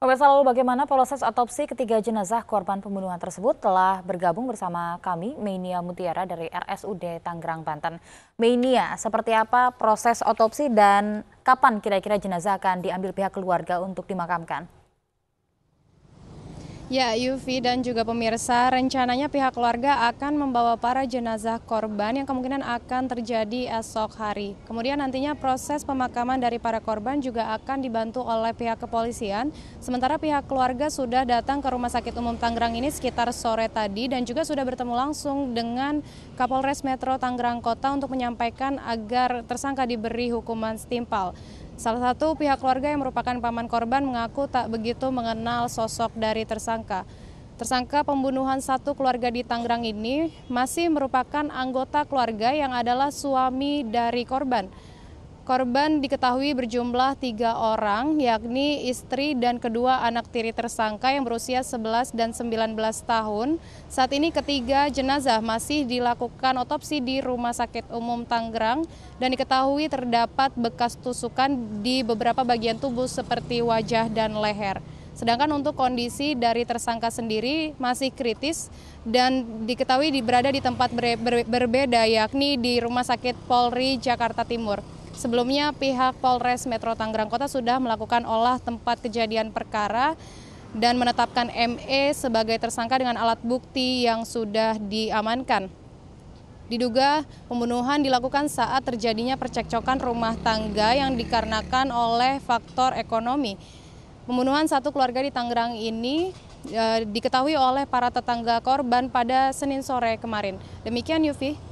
Pemirsa lalu bagaimana proses otopsi ketiga jenazah korban pembunuhan tersebut telah bergabung bersama kami Meinia Mutiara dari RSUD Tanggerang Banten. Meinia, seperti apa proses otopsi dan kapan kira-kira jenazah akan diambil pihak keluarga untuk dimakamkan? Ya, Yufi dan juga pemirsa, rencananya pihak keluarga akan membawa para jenazah korban yang kemungkinan akan terjadi esok hari. Kemudian nantinya proses pemakaman dari para korban juga akan dibantu oleh pihak kepolisian. Sementara pihak keluarga sudah datang ke Rumah Sakit Umum Tangerang ini sekitar sore tadi dan juga sudah bertemu langsung dengan Kapolres Metro Tangerang Kota untuk menyampaikan agar tersangka diberi hukuman setimpal. Salah satu pihak keluarga yang merupakan paman korban mengaku tak begitu mengenal sosok dari tersangka. Tersangka pembunuhan satu keluarga di Tangerang ini masih merupakan anggota keluarga yang adalah suami dari korban. Korban diketahui berjumlah tiga orang, yakni istri dan kedua anak tiri tersangka yang berusia 11 dan 19 tahun. Saat ini ketiga jenazah masih dilakukan otopsi di Rumah Sakit Umum Tanggerang dan diketahui terdapat bekas tusukan di beberapa bagian tubuh seperti wajah dan leher. Sedangkan untuk kondisi dari tersangka sendiri masih kritis dan diketahui berada di tempat berbeda yakni di Rumah Sakit Polri Jakarta Timur. Sebelumnya pihak Polres Metro Tangerang Kota sudah melakukan olah tempat kejadian perkara dan menetapkan ME sebagai tersangka dengan alat bukti yang sudah diamankan. Diduga pembunuhan dilakukan saat terjadinya percekcokan rumah tangga yang dikarenakan oleh faktor ekonomi. Pembunuhan satu keluarga di Tangerang ini e, diketahui oleh para tetangga korban pada Senin sore kemarin. Demikian Yufi.